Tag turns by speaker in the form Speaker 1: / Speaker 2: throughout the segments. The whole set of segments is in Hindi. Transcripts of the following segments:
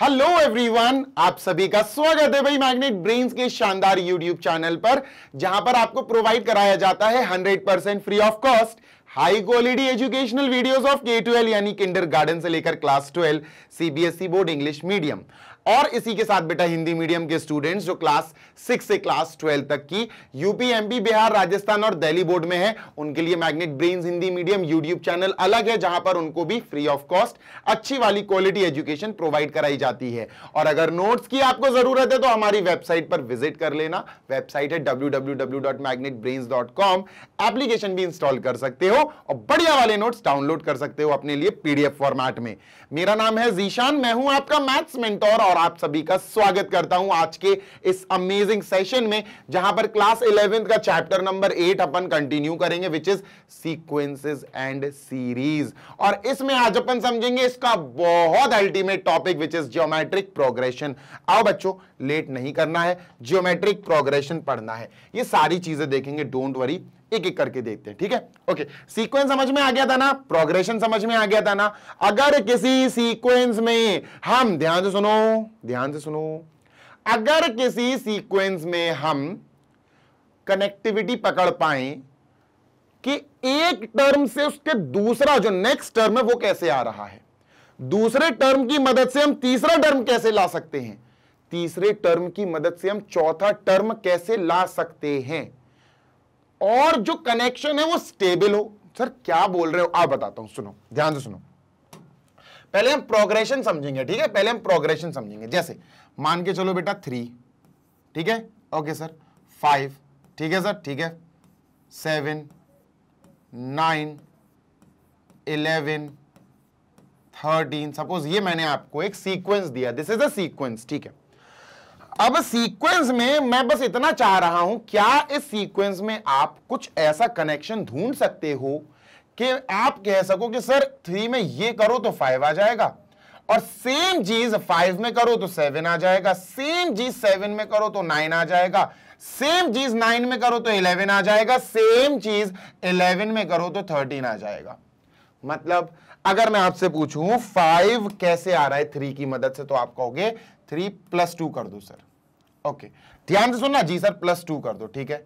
Speaker 1: हेलो एवरीवन आप सभी का स्वागत है भाई मैग्नेट ब्रेन्स के शानदार यूट्यूब चैनल पर जहां पर आपको प्रोवाइड कराया जाता है 100 percent free of cost high quality educational videos of K twelve यानी किंडर गार्डन से लेकर class twelve CBSE board English medium और इसी के साथ बेटा हिंदी मीडियम के स्टूडेंट्स जो क्लास सिक्स से क्लास ट्वेल्व तक की यूपीएमपी बिहार राजस्थान और दिल्ली बोर्ड में है उनके लिए Magnet Brain Hindi medium YouTube channel अलग है जहां पर उनको भी फ्री ऑफ कॉस्ट अच्छी वाली क्वालिटी एजुकेशन प्रोवाइड कराई जाती है और अगर नोट्स की आपको जरूरत है तो हमारी वेबसाइट पर विजिट कर लेना वेबसाइट है www.magnetbrains.com एप्लीकेशन भी इंस्टॉल कर सकते हो और बढ़िया वाले नोट्स डाउनलोड कर सकते हो अपने लिए पीडीएफ फॉर्मेट में मेरा नाम है जीशान मैं हूं आपका मैथ्स मेंटोर और और आप सभी का स्वागत करता हूं आज के इस अमेजिंग सेशन में जहां पर क्लास इलेवेंथ का चैप्टर नंबर एट अपन कंटिन्यू करेंगे which is sequences and series और इसमें आज अपन समझेंगे इसका बहुत ultimate topic which is geometric progression आओ बच्चों लेट नहीं करना है जियोमेट्रिक प्रोग्रेशन पढ़ना है ये सारी चीजें देखेंगे डोंट वरी एक एक करके देखते हैं ठीक है ओके सीक्वेंस समझ में आ गया था ना प्रोग्रेशन समझ में आ गया था ना अगर किसी सीक्वेंस में हम ध्यान से सुनो ध्यान से सुनो अगर किसी सीक्वेंस में हम कनेक्टिविटी पकड़ पाए कि एक टर्म से उसके दूसरा जो नेक्स्ट टर्म है वो कैसे आ रहा है दूसरे टर्म की मदद से हम तीसरा टर्म कैसे ला सकते हैं तीसरे टर्म की मदद से हम चौथा टर्म कैसे ला सकते हैं और जो कनेक्शन है वो स्टेबल हो सर क्या बोल रहे हो आप बताता हूं सुनो ध्यान से सुनो पहले हम प्रोग्रेशन समझेंगे ठीक है पहले हम प्रोग्रेशन समझेंगे जैसे मान के चलो बेटा थ्री ठीक है ओके सर फाइव ठीक है सर ठीक है seven nine eleven thirteen suppose ये मैंने आपको एक सीक्वेंस दिया दिस इज अ सीक्वेंस ठीक है अब सीक्वेंस में मैं बस इतना चाह रहा हूं क्या इस सीक्वेंस में आप कुछ ऐसा कनेक्शन ढूंढ सकते हो कि आप कह सको कि सर थ्री में ये करो तो फाइव आ जाएगा और सेम चीज फाइव में करो तो सेवन आ जाएगा सेम चीज सेवन में करो तो नाइन आ जाएगा सेम चीज नाइन में करो तो इलेवन आ जाएगा सेम चीज इलेवन में करो तो थर्टीन आ जाएगा मतलब अगर मैं आपसे पूछूं फाइव कैसे आ रहा है थ्री की मदद से तो आप कहोगे थ्री प्लस टू कर दो सर ओके ध्यान से सुनना जी सर प्लस टू कर दो ठीक है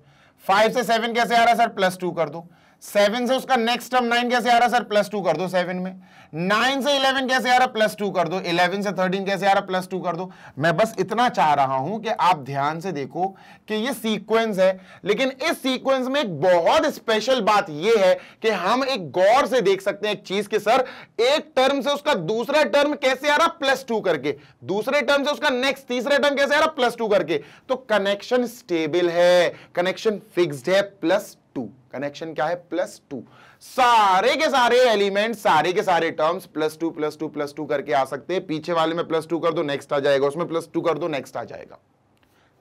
Speaker 1: फाइव से सेवन कैसे आ रहा है सर प्लस टू कर दो सेवन से उसका नेक्स्ट टर्म नाइन कैसे आ रहा है सर प्लस टू कर दो सेवन में नाइन से इलेवन कैसे आ रहा प्लस टू कर दो इलेवन से थर्टीन कैसे आ रहा प्लस टू कर दो मैं बस इतना चाह रहा हूं कि आप ध्यान से देखो कि ये सीक्वेंस है लेकिन इस सीक्वेंस में एक बहुत स्पेशल बात ये है कि हम एक गौर से देख सकते हैं एक चीज के सर एक टर्म से उसका दूसरा टर्म कैसे आ रहा प्लस टू करके दूसरे टर्म से उसका नेक्स्ट तीसरे टर्म कैसे आ रहा प्लस टू करके तो कनेक्शन स्टेबल है कनेक्शन फिक्सड है प्लस टू कनेक्शन क्या है प्लस टू सारे के सारे एलिमेंट सारे के सारे terms plus two plus two plus two करके आ सकते हैं पीछे वाले में प्लस टू कर दो नेक्स्ट आ जाएगा उसमें प्लस टू कर दो नेक्स्ट आ जाएगा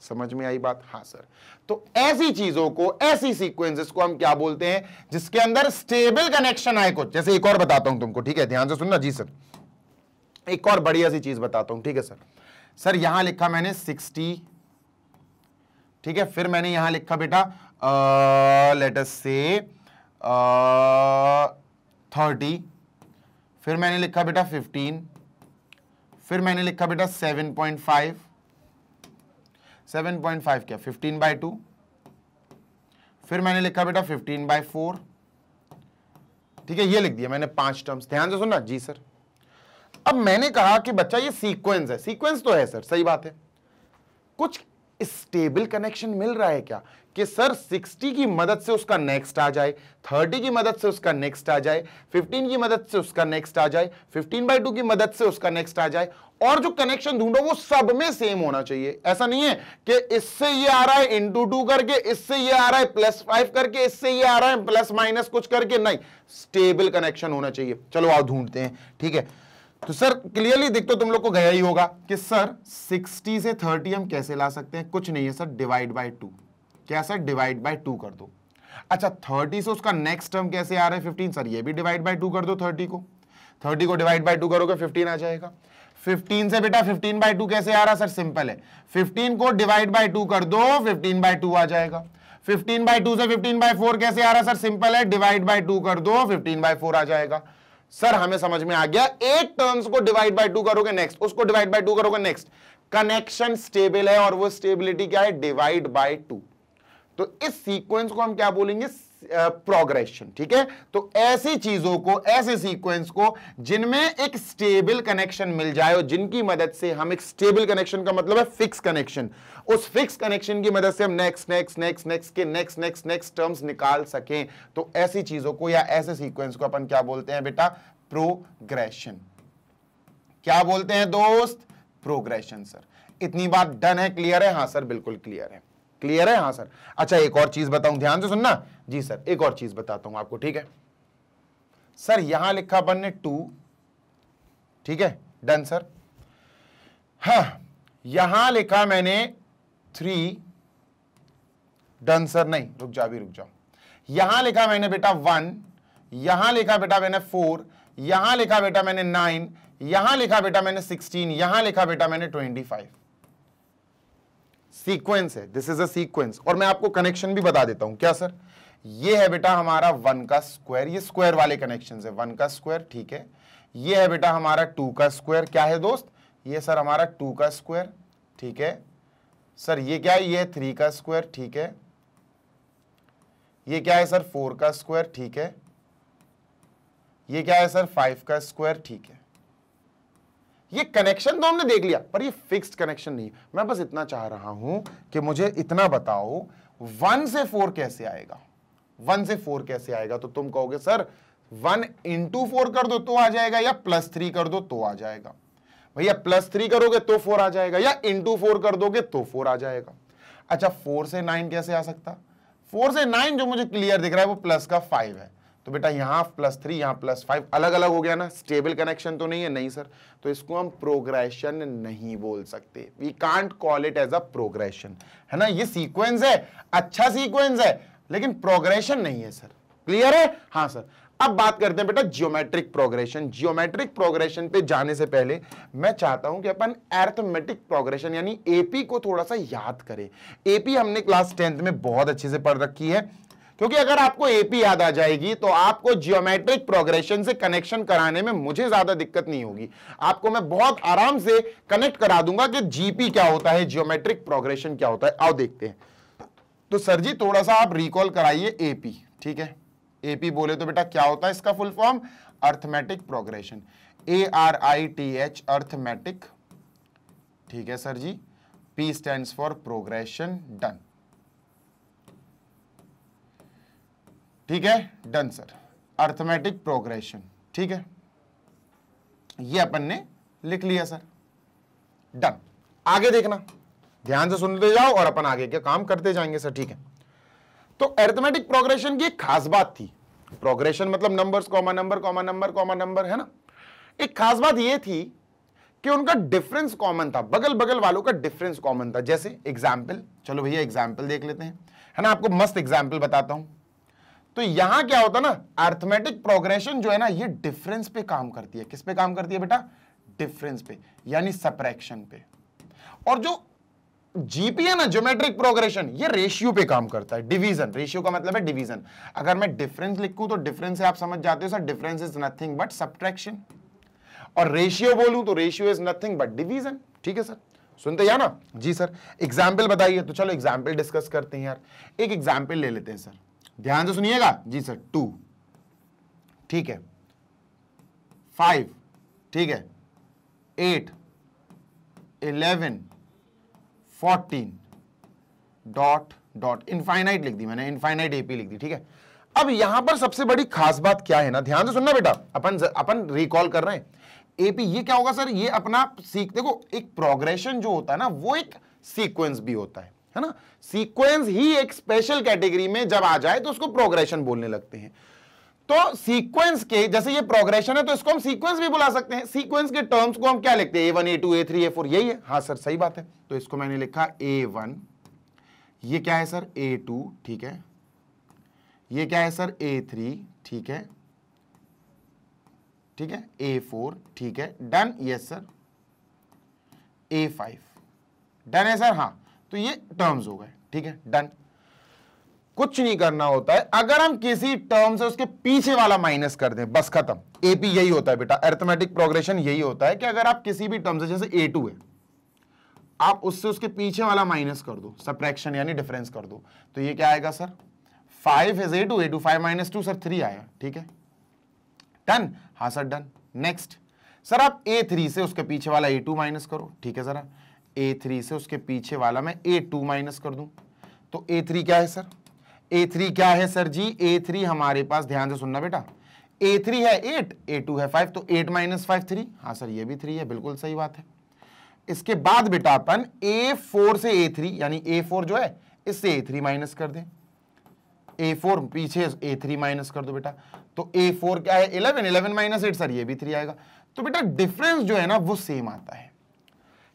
Speaker 1: समझ में आई बात हाँ सर तो ऐसी चीजों को ऐसी सीक्वेंसेस को हम क्या बोलते हैं जिसके अंदर स्टेबल कनेक्शन आए कुछ जैसे एक और बताता हूं तुमको ठीक है ध्यान से सुनना जी सर एक और बढ़िया सी चीज बताता हूं ठीक है सर सर यहां लिखा मैंने सिक्सटी ठीक है फिर मैंने यहां लिखा बेटा लेट अस से थर्टी फिर मैंने लिखा बेटा फिफ्टीन फिर मैंने लिखा बेटा seven point five seven point five क्या फिफ्टीन बाई टू फिर मैंने लिखा बेटा फिफ्टीन बाई फोर ठीक है ये लिख दिया मैंने पांच टर्म्स ध्यान से सुनना जी सर अब मैंने कहा कि बच्चा ये सीक्वेंस है सीक्वेंस तो है सर सही बात है कुछ स्टेबल कनेक्शन मिल रहा है क्या कि सर 60 की मदद से उसका नेक्स्ट आ जाए 30 की मदद से उसका नेक्स्ट आ जाए 15 की मदद से उसका नेक्स्ट आ जाए 15 बाई टू की मदद से उसका नेक्स्ट आ जाए और जो कनेक्शन ढूंढो वो सब में सेम होना चाहिए ऐसा नहीं है कि इससे ये आ रहा है इंटू टू करके इससे ये आ रहा है प्लस फाइव करके इससे ये आ रहा है प्लस माइनस कुछ करके नहीं स्टेबल कनेक्शन होना चाहिए चलो आप ढूंढते हैं ठीक है तो सर क्लियरली देख तो तुम लोग को गया ही होगा कि सर 60 से 30 हम कैसे ला सकते हैं कुछ नहीं है सर डिवाइड बाय टू क्या सर डिवाइड बाय टू कर दो अच्छा 30 से उसका नेक्स्ट टर्म कैसे आ रहा है 15 सर ये भी डिवाइड बाय टू कर दो 30 को 30 को डिवाइड बाय टू करोगे 15 आ जाएगा 15 से बेटा 15 बाय टू कैसे आ रहा सर सिंपल है 15 को डिवाइड बाय टू कर दो 15 बाय टू आ जाएगा 15 बाय टू से 15 बाय फोर कैसे आ रहा सर सिंपल है डिवाइड बाय टू कर दो 15 बाय फोर आ जाएगा सर हमें समझ में आ गया एक टर्म्स को डिवाइड बाय टू करोगे नेक्स्ट उसको डिवाइड बाय टू करोगे नेक्स्ट कनेक्शन स्टेबल है और वो स्टेबिलिटी क्या है डिवाइड बाय टू तो इस सीक्वेंस को हम क्या बोलेंगे प्रोग्रेशन ठीक है तो ऐसी चीजों को ऐसे सीक्वेंस को जिनमें एक स्टेबल कनेक्शन मिल जाए और जिनकी मदद से हम एक स्टेबल कनेक्शन का मतलब है फिक्स कनेक्शन उस फिक्स कनेक्शन की मदद से हम नेक्स्ट नेक्स्ट नेक्स्ट नेक्स्ट के नेक्स्ट नेक्स्ट नेक्स्ट टर्म्स निकाल सकें तो ऐसी चीजों को या ऐसे सीक्वेंस को अपन क्या बोलते हैं बेटा प्रोग्रेशन क्या बोलते हैं दोस्त प्रोग्रेशन सर इतनी बात डन है क्लियर है हाँ सर बिल्कुल क्लियर है क्लियर है हाँ सर अच्छा एक और चीज बताऊं ध्यान से सुनना जी सर एक और चीज बताता हूं आपको ठीक है सर यहां लिखा अपन ने टू ठीक है डन सर हाँ यहां लिखा मैंने थ्री डन सर नहीं रुक जा भी रुक जाओ यहां लिखा मैंने बेटा वन यहां लिखा बेटा मैंने फोर यहां लिखा बेटा मैंने नाइन यहां लिखा बेटा मैंने सिक्सटीन यहां लिखा बेटा मैंने ट्वेंटी फाइव सीक्वेंस है दिस इज अ सीक्वेंस और मैं आपको कनेक्शन भी बता देता हूं क्या सर ये है बेटा हमारा वन का स्क्वायर ये स्क्वायर वाले कनेक्शन है वन का स्क्वायर ठीक है ये है बेटा हमारा टू का स्क्वायर क्या है दोस्त ये सर हमारा टू का स्क्वायर ठीक है सर ये क्या है ये थ्री का स्क्वायर ठीक है ये क्या है सर फोर का स्क्वायर ठीक है ये क्या है सर फाइव का स्क्वायर ठीक है ये कनेक्शन तो हमने देख लिया पर ये फिक्स्ड कनेक्शन नहीं मैं बस इतना चाह रहा हूं कि मुझे इतना बताओ वन से फोर कैसे आएगा वन से फोर कैसे आएगा तो तुम कहोगे सर वन इंटू फोर कर दो तो आ जाएगा या प्लस थ्री कर दो तो आ जाएगा भैया प्लस थ्री करोगे तो फोर आ जाएगा या इंटू फोर कर दोगे तो फोर आ जाएगा अच्छा फोर से नाइन कैसे आ सकता फोर से नाइन जो मुझे क्लियर दिख रहा है वो प्लस का फाइव है तो बेटा यहां प्लस थ्री यहां प्लस फाइव अलग अलग हो गया ना स्टेबल कनेक्शन तो नहीं है नहीं सर तो इसको हम प्रोग्रेशन नहीं बोल सकते we can't call it as a progression है ना ये सीक्वेंस है अच्छा सीक्वेंस है लेकिन प्रोग्रेशन नहीं है सर क्लियर है हाँ सर अब बात करते हैं बेटा जियोमेट्रिक प्रोग्रेशन जियोमेट्रिक प्रोग्रेशन पे जाने से पहले मैं चाहता हूं कि अपन एर्थमेटिक प्रोग्रेशन यानी एपी को थोड़ा सा याद करें एपी हमने क्लास टेंथ में बहुत अच्छे से पढ़ रखी है क्योंकि अगर आपको एपी याद आ जाएगी तो आपको जियोमेट्रिक प्रोग्रेशन से कनेक्शन कराने में मुझे ज्यादा दिक्कत नहीं होगी आपको मैं बहुत आराम से कनेक्ट करा दूंगा कि जीपी क्या होता है जियोमेट्रिक प्रोग्रेशन क्या होता है आओ देखते हैं तो सर जी थोड़ा सा आप रिकॉल कराइए एपी ठीक है एपी बोले तो बेटा क्या होता है इसका full form arithmetic progression A R I T H arithmetic ठीक है sir G P stand for progression done ठीक है डन सर अर्थमेटिक प्रोग्रेशन ठीक है ये अपन ने लिख लिया सर डन आगे देखना ध्यान से सुनते जाओ और अपन आगे के काम करते जाएंगे सर ठीक है तो एरिथमेटिक प्रोग्रेशन की एक खास बात थी प्रोग्रेशन मतलब numbers comma number comma number comma number है ना एक खास बात यह थी कि उनका डिफरेंस कॉमन था बगल बगल वालों का डिफरेंस कॉमन था जैसे एग्जाम्पल चलो भैया एग्जाम्पल देख लेते हैं है ना आपको मस्त एग्जाम्पल बताता हूं तो यहां क्या होता ना अर्थमेटिक प्रोग्रेशन जो है ना ये डिफरेंस पे काम करती है किस पे काम करती है बेटा डिफरेंस पे यानी सप्रैक्शन पे और जो जीपीए है ज्योमेट्रिक प्रोग्रेशन ये रेशियो पे काम करता है डिवीजन रेशियो का मतलब है डिवीजन अगर मैं डिफरेंस लिखू तो डिफरेंस से आप समझ जाते हो sir difference is nothing but subtraction और रेशियो बोलूं तो ratio is nothing but division ठीक है सर सुनते हैं ना जी सर एग्जाम्पल बताइए तो चलो एग्जाम्पल डिस्कस करते हैं यार एक एग्जाम्पल ले लेते हैं सर ध्यान से सुनिएगा जी सर टू ठीक है फाइव ठीक है eight eleven fourteen dot dot infinite लिख दी मैंने इनफाइनाइट एपी लिख दी ठीक है अब यहां पर सबसे बड़ी खास बात क्या है ना ध्यान से सुनना बेटा अपन अपन रिकॉल कर रहे हैं एपी ये क्या होगा सर ये अपना सीख देखो एक प्रोग्रेशन जो होता है ना वो एक सीक्वेंस भी होता है है ना सीक्वेंस ही एक स्पेशल कैटेगरी में जब आ जाए तो उसको प्रोग्रेशन बोलने लगते हैं तो सीक्वेंस के जैसे ये प्रोग्रेशन है तो इसको हम सीक्वेंस भी बुला सकते हैं सीक्वेंस के टर्म्स को हम क्या लिखते हैं A one A two A three A यही है हाँ सर सही बात है तो इसको मैंने लिखा ए वन ये क्या है सर ए टू ठीक है ये क्या है सर ए थ्री ठीक है ठीक है ए फोर ठीक है done yes sir A five done है सर हाँ तो ये टर्म्स हो गए ठीक है डन कुछ नहीं करना होता है अगर हम किसी टर्म से उसके पीछे वाला माइनस कर दें बस खत्म एपी यही होता है बेटा अर्थमेटिक प्रोग्रेशन यही होता है कि अगर आप किसी भी टर्म से जैसे ए टू है आप उससे उसके पीछे वाला माइनस कर दो सप्रैक्शन यानी डिफरेंस कर दो तो ये क्या आएगा sir five is A two A two five minus two sir three आया ठीक है डन हाँ सर डन नेक्स्ट सर आप ए थ्री से उसके पीछे वाला ए टू माइनस करो ठीक है जरा ए थ्री से उसके पीछे वाला मैं ए टू माइनस कर दूं तो ए थ्री क्या है सर ए थ्री क्या है सर जी ए थ्री हमारे पास ध्यान से सुनना बेटा ए थ्री है एट ए टू है फाइव तो एट माइनस फाइव थ्री हाँ सर ये भी थ्री है बिल्कुल सही बात है इसके बाद बेटा अपन फोर से ए थ्री यानी ए फोर जो है इससे ए थ्री माइनस कर दे ए फोर पीछे ए थ्री माइनस कर दो बेटा तो ए फोर क्या है eleven eleven minus eight sir ये भी थ्री आएगा तो बेटा डिफरेंस जो है ना वो सेम आता है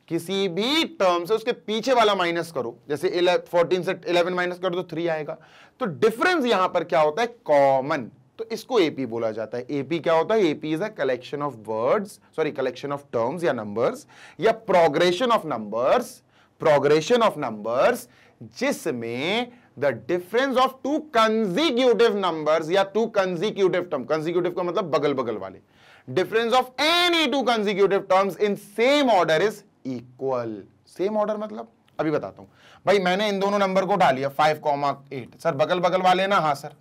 Speaker 1: किसी भी टर्म से उसके पीछे वाला माइनस करो जैसे फोर्टीन से इलेवन माइनस करो तो थ्री आएगा तो डिफरेंस यहां पर क्या होता है कॉमन तो इसको एपी बोला जाता है एपी क्या होता है AP is a collection of words sorry collection of terms या नंबर्स या progression of numbers progression of numbers जिसमें the difference of two consecutive numbers या टू कंजीक्यूटिव टर्म कंजीक्यूटिव का मतलब बगल बगल वाले difference of any two consecutive terms in same order is equal same order मतलब अभी बताता हूं भाई मैंने इन दोनों नंबर को उठा लिया फाइव कॉमा एट सर बगल बगल वाले ना हाँ सर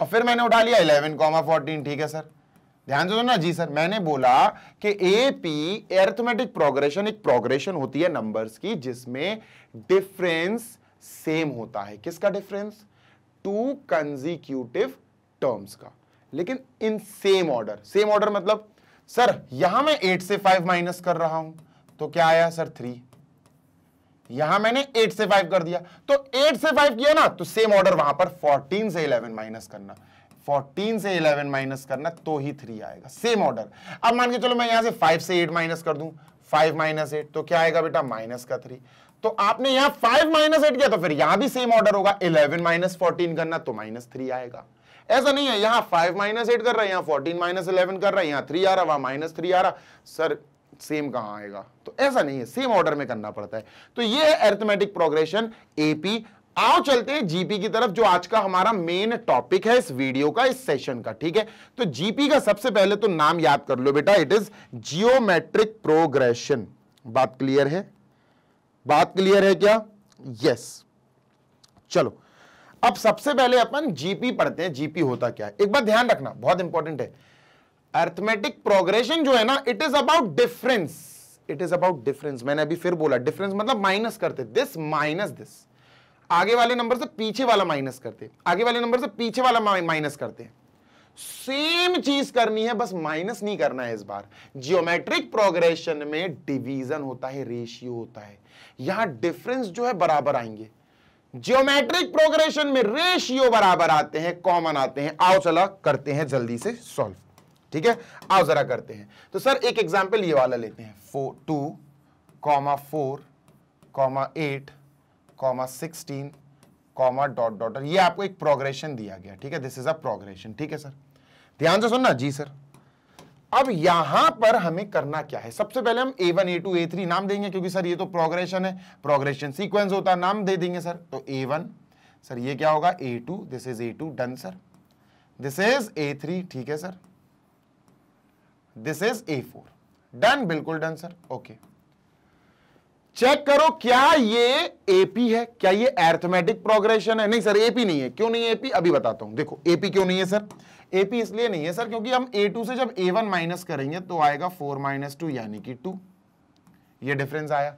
Speaker 1: और फिर मैंने उठा लिया इलेवन कॉमा फोर्टीन ठीक है सर ध्यान से ना जी सर मैंने बोला कि ए पी एर्थमेटिक प्रोग्रेशन एक प्रोग्रेशन होती है नंबर्स की जिसमें डिफरेंस सेम होता है किसका डिफरेंस टू कंजीक्यूटिव टर्म्स का लेकिन in same order same order मतलब सर यहां मैं एट से फाइव माइनस कर रहा हूं तो क्या आया सर थ्री यहां मैंने एट से फाइव कर दिया तो एट से फाइव किया ना तो सेम ऑर्डर वहां पर फोर्टीन से इलेवन माइनस करना 14 से 11 माइनस करना तो ही 3 आएगा सेम ऑर्डर अब मान के चलो मैं यहां से 5 से 8 माइनस कर दूं 5 माइनस एट तो क्या आएगा बेटा माइनस का 3 तो आपने यहां 5 माइनस एट किया तो फिर यहां भी सेम ऑर्डर होगा 11 माइनस फोर्टीन करना तो माइनस थ्री आएगा ऐसा नहीं है यहां 5 माइनस एट कर रहा है यहां 14 माइनस इलेवन कर रहा है यहां 3 आ रहा वहां माइनस थ्री आ रहा सर सेम कहां आएगा तो ऐसा नहीं है सेम ऑर्डर में करना पड़ता है तो ये है एर्थमेटिक प्रोग्रेशन एपी आओ चलते हैं जीपी की तरफ जो आज का हमारा मेन टॉपिक है इस वीडियो का इस सेशन का ठीक है तो जीपी का सबसे पहले तो नाम याद कर लो बेटा इट इज जियोमेट्रिक प्रोग्रेशन बात क्लियर है बात क्लियर है क्या यस yes. चलो अब सबसे पहले अपन जीपी पढ़ते हैं जीपी होता क्या एक बार ध्यान रखना बहुत इंपॉर्टेंट है अर्थमेटिक प्रोग्रेशन जो है ना it is about difference it is about difference मैंने अभी फिर बोला डिफरेंस मतलब माइनस करते दिस माइनस दिस आगे वाले नंबर से पीछे वाला माइनस करते आगे वाले नंबर से पीछे वाला माइनस करते सेम चीज करनी है बस माइनस नहीं करना है इस बार जियोमेट्रिक प्रोग्रेशन में डिवीजन होता है रेशियो होता है यहां डिफरेंस जो है बराबर आएंगे जियोमेट्रिक प्रोग्रेशन में रेशियो बराबर आते हैं कॉमन आते हैं आओ चला करते हैं जल्दी से सॉल्व ठीक है आओ जरा करते हैं तो सर एक एग्जाम्पल ये वाला लेते हैं four two comma four comma eight comma sixteen comma dot dot ये आपको एक प्रोग्रेशन दिया गया ठीक है दिस इज अ प्रोग्रेशन ठीक है सर ध्यान से सुनना जी सर अब यहां पर हमें करना क्या है सबसे पहले हम A one A two A three नाम देंगे क्योंकि सर ये तो प्रोग्रेशन है प्रोग्रेशन सीक्वेंस होता है नाम दे देंगे सर तो ए वन सर ये क्या होगा A two this is A two done sir this is ए ठीक है sir this is A four done बिल्कुल डन सर ओके चेक करो क्या ये एपी है क्या ये एर्थमेटिक प्रोग्रेशन है नहीं सर एपी नहीं है क्यों नहीं है एपी अभी बताता हूं देखो एपी क्यों नहीं है सर एपी इसलिए नहीं है सर क्योंकि हम ए टू से जब ए वन माइनस करेंगे तो आएगा फोर माइनस टू यानी कि टू ये डिफरेंस आया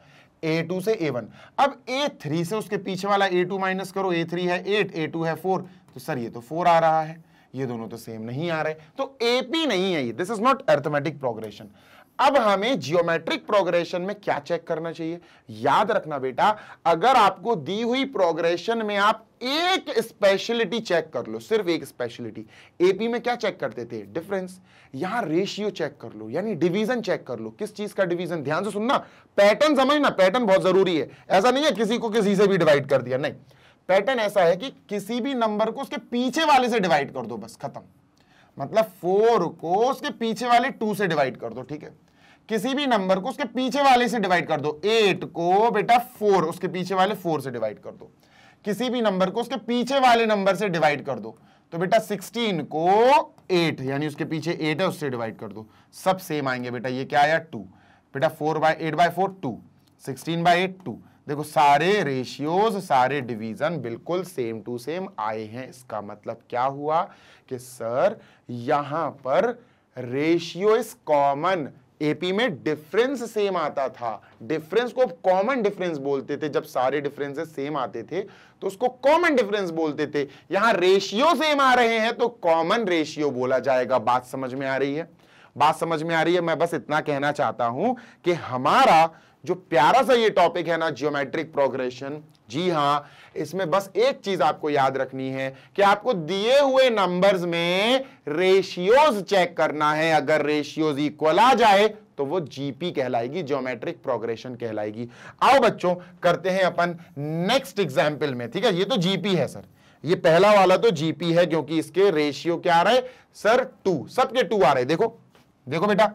Speaker 1: ए टू से ए वन अब ए थ्री से उसके पीछे वाला ए टू माइनस करो ए थ्री है एट ए टू है फोर तो सर ये तो फोर आ रहा है ये दोनों तो सेम नहीं आ रहे तो एपी नहीं है ये this is not arithmetic progression अब हमें जियोमेट्रिक प्रोग्रेशन में क्या चेक करना चाहिए याद रखना बेटा अगर आपको दी हुई प्रोग्रेशन में आप एक स्पेशलिटी चेक कर लो सिर्फ एक स्पेशलिटी एपी में क्या चेक करते थे डिफरेंस यहां रेशियो चेक कर लो यानी डिवीजन चेक कर लो किस चीज का डिवीजन ध्यान से सुनना पैटर्न समझना पैटर्न बहुत जरूरी है ऐसा नहीं है किसी को किसी से भी डिवाइड कर दिया नहीं पैटर्न ऐसा है कि किसी भी नंबर को उसके पीछे वाले से डिवाइड कर दो बस खत्म मतलब फोर को उसके पीछे वाले टू से डिवाइड कर दो ठीक है किसी भी नंबर को उसके पीछे वाले से डिवाइड कर दो एट को बेटा फोर उसके पीछे वाले फोर से डिवाइड कर दो किसी भी नंबर को उसके पीछे वाले नंबर से डिवाइड कर दो तो बेटा सिक्सटीन को एट यानी उसके पीछे एट है उससे डिवाइड कर दो सब सेम आएंगे बेटा ये क्या आया टू बेटा four by eight by four two sixteen by eight two देखो सारे रेशियोज सारे डिवीज़न बिल्कुल सेम टू सेम आए हैं इसका मतलब क्या हुआ कि सर यहां पर रेशियो इज कॉमन एपी में डिफरेंस सेम आता था डिफरेंस को कॉमन डिफरेंस बोलते थे जब सारे डिफरेंसेस सेम आते थे तो उसको कॉमन डिफरेंस बोलते थे यहां रेशियो सेम आ रहे हैं तो कॉमन रेशियो बोला जाएगा बात समझ में आ रही है बात समझ में आ रही है मैं बस इतना कहना चाहता हूं कि हमारा जो प्यारा सा ये टॉपिक है ना जियोमेट्रिक प्रोग्रेशन जी हाँ इसमें बस एक चीज आपको याद रखनी है कि आपको दिए हुए नंबर्स में रेशियोज चेक करना है अगर रेशियोज इक्वल आ जाए तो वो जीपी कहलाएगी ज्योमेट्रिक प्रोग्रेशन कहलाएगी आओ बच्चों करते हैं अपन नेक्स्ट एग्जाम्पल में ठीक है ये तो जीपी है सर ये पहला वाला तो जीपी है क्योंकि इसके रेशियो क्या आ रहे सर टू सबके टू आ रहे देखो देखो बेटा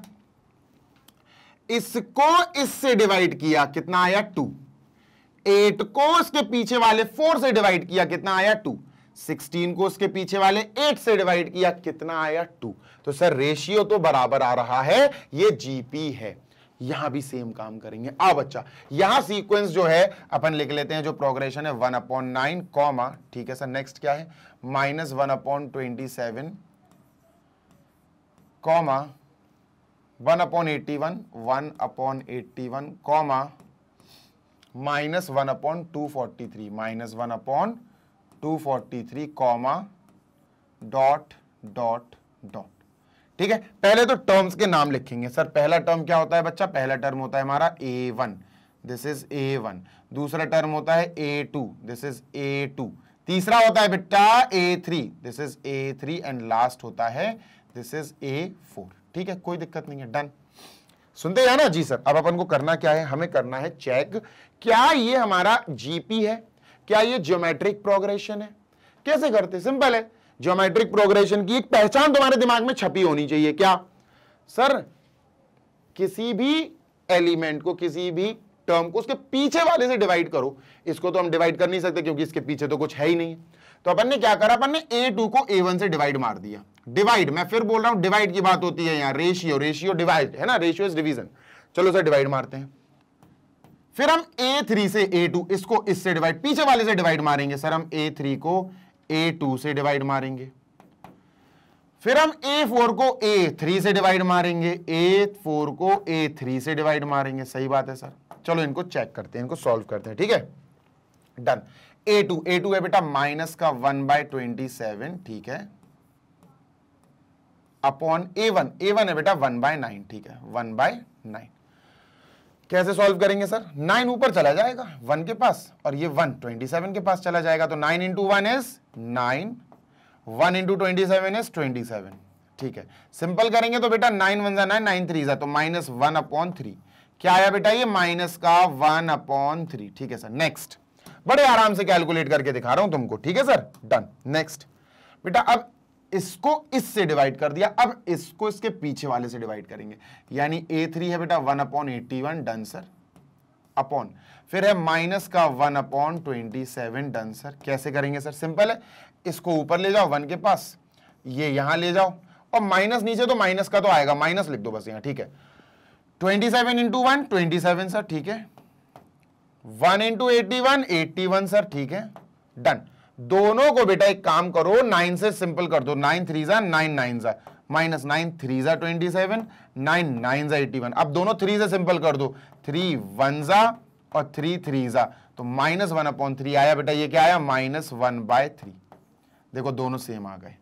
Speaker 1: इसको इससे डिवाइड किया कितना आया टू एट को इसके पीछे वाले फोर से डिवाइड किया कितना आया टू सिक्सटीन को उसके पीछे वाले एट से डिवाइड किया कितना आया टू तो सर रेशियो तो बराबर आ रहा है ये जीपी है यहां भी सेम काम करेंगे अब अच्छा यहां सीक्वेंस जो है अपन लिख लेते हैं जो प्रोग्रेशन है वन अपॉन नाइन कॉमा ठीक है सर नेक्स्ट क्या है minus one upon twenty seven comma one upon eighty one one upon eighty one comma minus one upon two forty three minus one upon two forty three comma dot dot dot ठीक है पहले तो टर्म्स के नाम लिखेंगे सर पहला टर्म क्या होता है बच्चा पहला टर्म होता है हमारा a one this is a one दूसरा टर्म होता है a two this is A two तीसरा होता है बेटा ए three this is a three and last होता है दिस इज ए फोर ठीक है कोई दिक्कत नहीं है डन सुनते हैं ना जी सर अब अपन को करना क्या है हमें करना है चेक क्या ये हमारा जीपी है क्या ये ज्योमेट्रिक प्रोग्रेशन है कैसे करते सिंपल है ज्योमेट्रिक प्रोग्रेशन की एक पहचान तुम्हारे दिमाग में छपी होनी चाहिए क्या सर किसी भी एलिमेंट को किसी भी टर्म को उसके पीछे वाले से डिवाइड करो इसको तो हम डिवाइड कर नहीं सकते क्योंकि इसके पीछे तो कुछ है ही नहीं तो अपन ने क्या करा अपन ने ए टू को ए वन से डिवाइड मार दिया डिवाइड मैं फिर बोल रहा हूं डिवाइड की बात होती है यहां रेशियो रेशियो डिवाइड है ना रेशियो इज डिवीजन चलो सर डिवाइड मारते हैं फिर हम ए थ्री से ए टू इसको इससे डिवाइड पीछे वाले से डिवाइड मारेंगे सर हम ए थ्री को ए टू से डिवाइड मारेंगे फिर हम ए फोर को ए थ्री से डिवाइड मारेंगे ए फोर को ए थ्री से डिवाइड मारेंगे सही बात है सर चलो इनको चेक करते हैं इनको सॉल्व करते हैं ठीक है done a two A two है बेटा माइनस का वन बाय ट्वेंटी सेवन ठीक है upon a one a one है बेटा वन बाय नाइन ठीक है वन बाय नाइन कैसे सॉल्व करेंगे सर नाइन ऊपर चला जाएगा वन के पास और ये वन ट्वेंटी सेवन के पास चला जाएगा तो nine into one is nine one into twenty seven is twenty seven ठीक है सिंपल करेंगे तो बेटा नाइन वन ज़ा नाइन नाइन थ्री ज़ा तो माइनस वन अपॉन थ्री क्या आया बेटा ये माइनस का वन अपॉन थ्री ठीक है सर नेक्स्ट बड़े आराम से कैलकुलेट करके दिखा रहा हूं तुमको ठीक है सर डन नेक्स्ट बेटा अब इसको इससे डिवाइड कर दिया अब इसको इसके पीछे वाले से डिवाइड करेंगे यानी ए थ्री है बेटा one upon eighty one done sir upon फिर है माइनस का one upon twenty seven done sir कैसे करेंगे सर सिंपल है इसको ऊपर ले जाओ वन के पास ये यहां ले जाओ और माइनस नीचे तो माइनस का तो आएगा माइनस लिख दो बस यहां ठीक है twenty seven into one twenty seven sir ठीक है one into eighty one eighty one sir ठीक है डन दोनों को बेटा एक काम करो नाइन से सिंपल कर दो नाइन थ्री जा नाइन नाइन जा माइनस नाइन थ्री जा ट्वेंटी सेवन नाइन नाइन जा एटी वन अब दोनों थ्री से सिंपल कर दो थ्री वन जा और थ्री थ्री जा तो माइनस वन अपॉन थ्री आया बेटा ये क्या आया माइनस वन बाय थ्री देखो दोनों सेम आ गए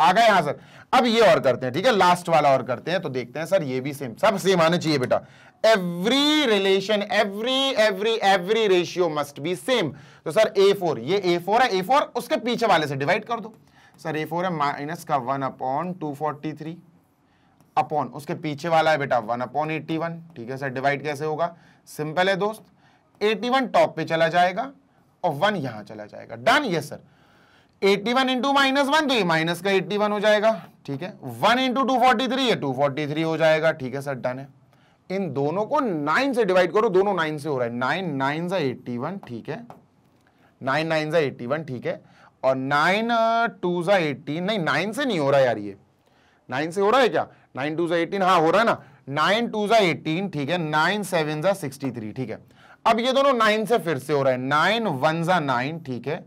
Speaker 1: आ गए हाँ सर अब ये और करते हैं ठीक है लास्ट वाला और करते हैं तो देखते हैं सर ये भी सेम सब सेम आने चाहिए बेटा every relation every every every ratio must be same तो सर ए फोर ये ए फोर है ए फोर उसके पीछे वाले से डिवाइड कर दो सर ए फोर है माइनस का one upon two forty three upon उसके पीछे वाला है बेटा वन अपॉन एट्टी वन ठीक है सर डिवाइड कैसे होगा सिंपल है दोस्त एटी वन टॉप पे चला जाएगा और वन यहां चला जाएगा done yes sir 81 one into minus one तो ये माइनस का 81 हो जाएगा ठीक है 1 इंटू टू फोर्टी थ्री ये टू फोर्टी थ्री हो जाएगा ठीक है सर डन है इन दोनों को नाइन से डिवाइड करो दोनों नाइन से हो रहा है नाइन नाइन जा एट्टी वन ठीक है नाइन नाइन जा एट्टी वन ठीक है और नाइन टू जा एट्टीन नहीं नाइन से नहीं हो रहा यार ये नाइन से हो रहा है क्या नाइन टू जा एटीन हाँ हो रहा है ना नाइन टू जा एटीन ठीक है नाइन सेवन जा सिक्सटी थ्री ठीक है अब ये दोनों नाइन से फिर से हो रहा है नाइन वन जा नाइन ठीक है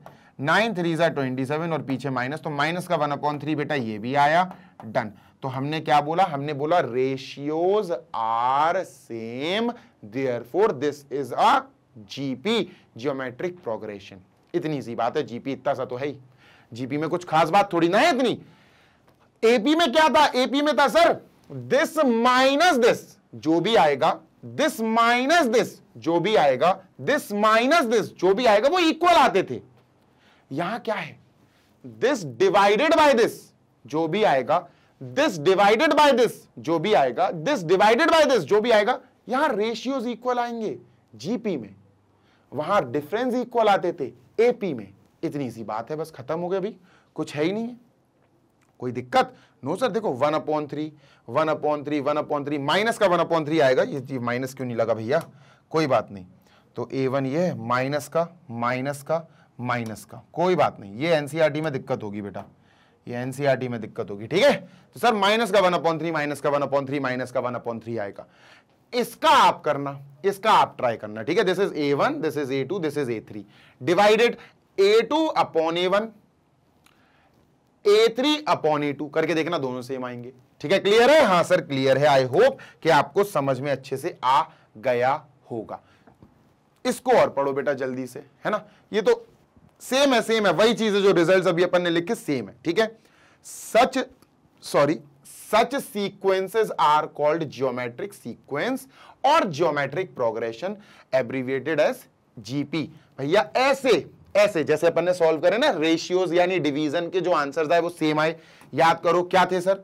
Speaker 1: नाइन थ्री जा ट्वेंटी सेवन और पीछे माइनस तो माइनस का वन अपॉन थ्री बेटा ये भी आया डन तो हमने क्या बोला हमने बोला ratios are same therefore this is a GP geometric progression इतनी सी बात है जीपी इतना सा तो है ही जीपी में कुछ खास बात थोड़ी ना है इतनी एपी में क्या था एपी में था सर दिस माइनस दिस जो भी आएगा दिस माइनस दिस जो भी आएगा दिस माइनस दिस जो भी आएगा वो इक्वल आते थे यहां क्या है दिस डिवाइडेड बाय दिस जो भी आएगा दिस डिवाइडेड बाय दिस जो भी आएगा दिस डिवाइडेड बाय दिस जो भी आएगा यहां रेशियोज इक्वल आएंगे जीपी में वहां डिफरेंस इक्वल आते थे एपी में इतनी सी बात है बस खत्म हो गया अभी कुछ है ही नहीं है कोई दिक्कत नो सर देखो one upon three one upon three one upon three minus का वन अपॉन थ्री आएगा ये माइनस क्यों नहीं लगा भैया कोई बात नहीं तो ए वन ये माइनस का माइनस का माइनस का कोई बात नहीं ये एनसीआरटी में दिक्कत होगी बेटा ये एनसीईआरटी e में दिक्कत होगी ठीक है तो सर माइनस का वन अपॉन थ्री माइनस का वन अपॉन थ्री माइनस का वन अपॉन थ्री आएगा इसका आप करना इसका आप ट्राई करना ठीक है this is a one this is A two this is a three divided a two upon a one a three upon a two करके देखना दोनों सेम आएंगे ठीक है क्लियर है हाँ सर क्लियर है आई होप कि आपको समझ में अच्छे से आ गया होगा इसको और पढ़ो बेटा जल्दी से है ना ये तो सेम है सेम है वही चीज है जो रिजल्ट अभी अपन ने लिखे सेम है ठीक है such sorry such sequences are called geometric sequence और geometric progression abbreviated as GP भैया ऐसे ऐसे जैसे अपन ने सॉल्व करे ना रेशियोज यानी डिवीजन के जो आंसर आए वो सेम आए याद करो क्या थे सर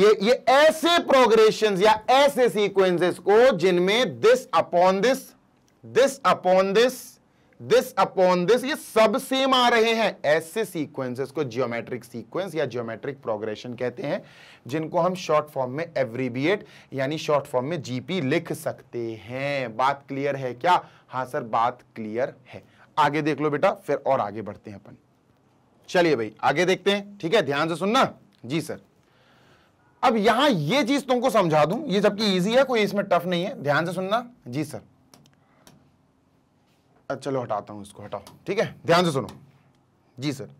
Speaker 1: ये ये ऐसे प्रोग्रेशन या ऐसे सीक्वेंसेस को जिनमें this upon this this upon this this upon this ये सब सेम आ रहे हैं ऐसे सीक्वेंसेस को जियोमेट्रिक सीक्वेंस या जियोमेट्रिक प्रोग्रेशन कहते हैं जिनको हम शॉर्ट फॉर्म में एवरीबिएट यानी शॉर्ट फॉर्म में जीपी लिख सकते हैं बात क्लियर है क्या हाँ सर बात क्लियर है आगे देख लो बेटा फिर और आगे बढ़ते हैं अपन चलिए भाई आगे देखते हैं ठीक है ध्यान से सुनना जी सर अब यहां ये चीज तुमको समझा दूं ये जबकि इजी है कोई इसमें टफ नहीं है ध्यान से सुनना जी सर चलो हटाता हूँ इसको हटाओ ठीक है ध्यान से सुनो जी सर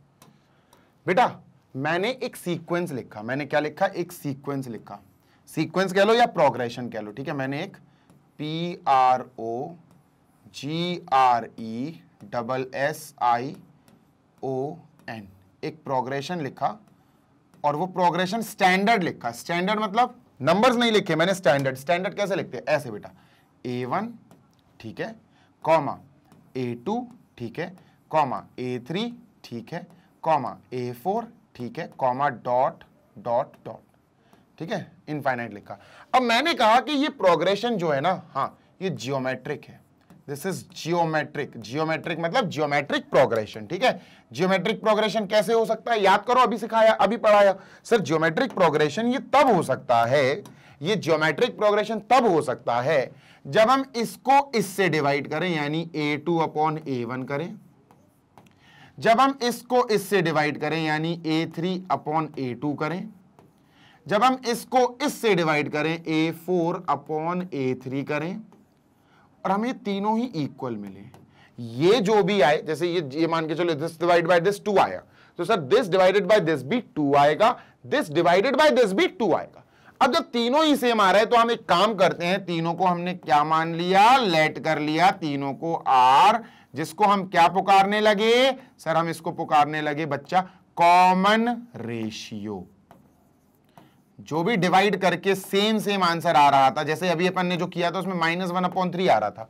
Speaker 1: बेटा मैंने एक सीक्वेंस लिखा मैंने क्या लिखा एक सीक्वेंस लिखा सीक्वेंस कह लो या प्रोग्रेशन कह लो ठीक है मैंने एक P R O G R E double S I O N एक प्रोग्रेशन लिखा और वो प्रोग्रेशन स्टैंडर्ड लिखा स्टैंडर्ड मतलब नंबर्स नहीं लिखे मैंने स्टैंडर्ड स्टैंडर्ड कैसे लिखते हैं ऐसे बेटा ए वन ठीक है कॉमा ए टू ठीक है कॉमा ए थ्री ठीक है कॉमा ए फोर ठीक है कॉमा डॉट डॉट डॉट ठीक है इनफाइनाइट लिखा अब मैंने कहा कि ये प्रोग्रेशन जो है ना हाँ ये जियोमेट्रिक है दिस इज जियोमेट्रिक जियोमेट्रिक मतलब जियोमेट्रिक प्रोग्रेशन ठीक है जियोमेट्रिक प्रोग्रेशन कैसे हो सकता है याद करो अभी सिखाया अभी पढ़ाया सर जियोमेट्रिक प्रोग्रेशन ये तब हो सकता है ये जियोमेट्रिक प्रोग्रेशन तब हो सकता है जब हम इसको इससे डिवाइड करें यानी a two upon a one करें जब हम इसको इससे डिवाइड करें यानी a three upon a two करें जब हम इसको इससे डिवाइड करें a four upon a three करें और हमें तीनों ही इक्वल मिले ये जो भी आए जैसे ये ये मान के चलो this divide by this two आया तो sir this divided by this भी टू आएगा दिस डिवाइडेड बाय दिस भी टू आएगा अब जब तीनों ही सेम आ रहे हैं तो हम एक काम करते हैं तीनों को हमने क्या मान लिया लेट कर लिया तीनों को आर जिसको हम क्या पुकारने लगे सर हम इसको पुकारने लगे बच्चा कॉमन रेशियो जो भी डिवाइड करके सेम सेम आंसर आ रहा था जैसे अभी अपन ने जो किया था उसमें माइनस वन अपॉइंट थ्री आ रहा था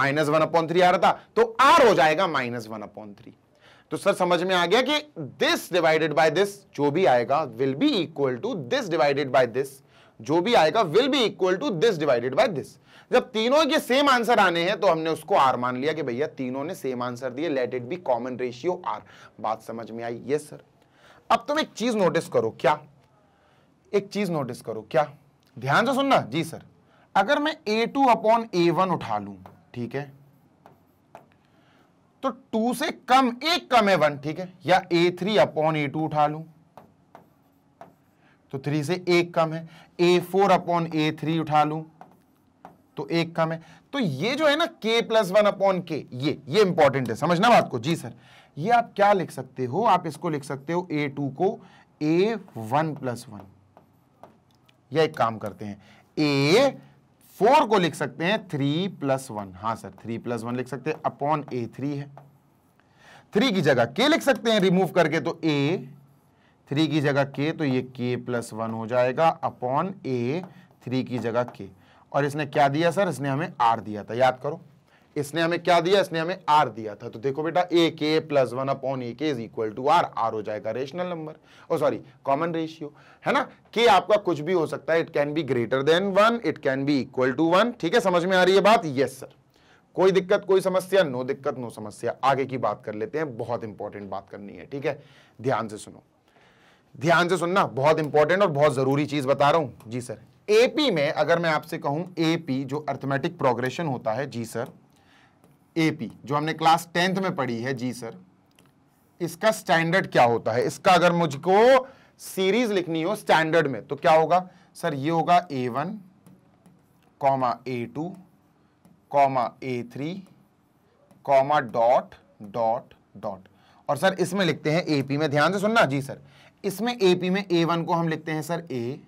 Speaker 1: माइनस वन अपॉइंट थ्री आ रहा था तो आर हो जाएगा माइनस वन अपॉइंट थ्री तो सर समझ में आ गया कि दिस डिवाइडेड बाय दिस जो भी आएगा will be equal to this divided by this जो भी आएगा will be equal to this divided by this जब तीनों के सेम आंसर आने हैं तो हमने उसको आर मान लिया कि भैया तीनों ने सेम आंसर दिए let it be common ratio r बात समझ में आई यस सर अब तुम एक चीज नोटिस करो क्या एक चीज नोटिस करो क्या ध्यान से सुनना जी सर अगर मैं a two upon a one उठा लू ठीक है तो टू से कम एक कम है वन ठीक है या a three upon a two उठा लू तो थ्री से एक कम है a four upon a three उठा लू तो एक कम है तो ये जो है ना के प्लस वन अपॉन के ये ये इंपॉर्टेंट है समझना बात को जी सर ये आप क्या लिख सकते हो आप इसको लिख सकते हो ए टू को ए वन प्लस वन या एक काम करते हैं ए फोर को लिख सकते हैं थ्री प्लस वन हाँ सर थ्री प्लस वन लिख सकते हैं अपॉन ए थ्री है थ्री की जगह के लिख सकते हैं रिमूव करके तो ए थ्री की जगह के तो ये के प्लस वन हो जाएगा अपॉन ए थ्री की जगह के और इसने क्या दिया सर इसने हमें आर दिया था याद करो इसने हमें क्या दिया इसने हमें आर दिया था तो देखो बेटा ए के plus one upon a k is equal to r r हो जाएगा rational number oh sorry common ratio है ना के आपका कुछ भी हो सकता है it can be greater than one it can be equal to one ठीक है समझ में आ रही है बात यस सर कोई दिक्कत कोई समस्या नो दिक्कत नो समस्या आगे की बात कर लेते हैं बहुत इंपॉर्टेंट बात करनी है ठीक है ध्यान से सुनो ध्यान से सुनना बहुत इंपॉर्टेंट और बहुत जरूरी चीज बता रहा हूं जी सर एपी में अगर मैं आपसे कहूं एपी जो अर्थमेटिक प्रोग्रेशन होता है जी सर एपी जो हमने क्लास टेंथ में पढ़ी है जी सर इसका स्टैंडर्ड क्या होता है इसका अगर मुझको सीरीज लिखनी हो स्टैंडर्ड में तो क्या होगा सर ये होगा a one comma a two comma a three comma dot dot dot और सर इसमें लिखते हैं एपी में ध्यान से सुनना जी सर इसमें एपी में ए वन को हम लिखते हैं sir a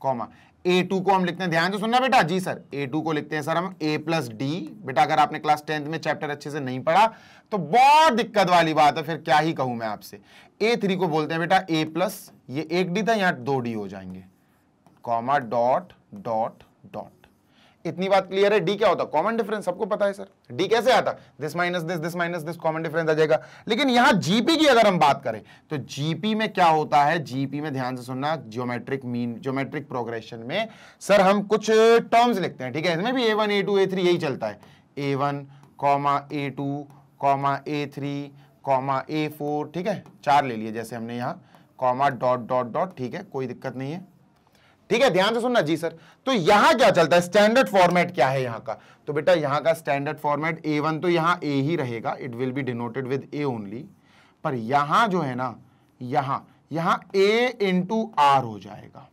Speaker 1: comma a two को हम लिखते हैं ध्यान से सुनना बेटा जी सर ए टू को लिखते हैं सर हम ए प्लस डी बेटा अगर आपने क्लास टेंथ में चैप्टर अच्छे से नहीं पढ़ा तो बहुत दिक्कत वाली बात है फिर क्या ही कहूं मैं आपसे ए थ्री को बोलते हैं बेटा ए प्लस ये एक डी था यहां दो डी हो जाएंगे कॉमा डॉट डॉट डॉट इतनी बात क्लियर है डी क्या होता कॉमन डिफरेंस सबको पता है सर डी कैसे आता this minus this this minus this common difference आ जाएगा लेकिन यहां जीपी की अगर हम बात करें तो जीपी में क्या होता है जीपी में ध्यान से सुनना ज्योमेट्रिक मीन ज्योमेट्रिक प्रोग्रेशन में सर हम कुछ टर्म्स लिखते हैं ठीक है इसमें भी a one A two A three यही चलता है a one comma a two comma a three comma a four ठीक है चार ले लिए जैसे हमने यहाँ कॉमा डॉट डॉट डॉट ठीक है कोई दिक्कत नहीं है ठीक है ध्यान से सुनना जी सर तो यहां क्या चलता है स्टैंडर्ड फॉर्मेट क्या है यहां का तो बेटा यहां का स्टैंडर्ड फॉर्मेट ए वन तो यहां ए ही रहेगा it will be denoted with a only पर यहां जो है ना यहां यहां ए इंटू आर हो जाएगा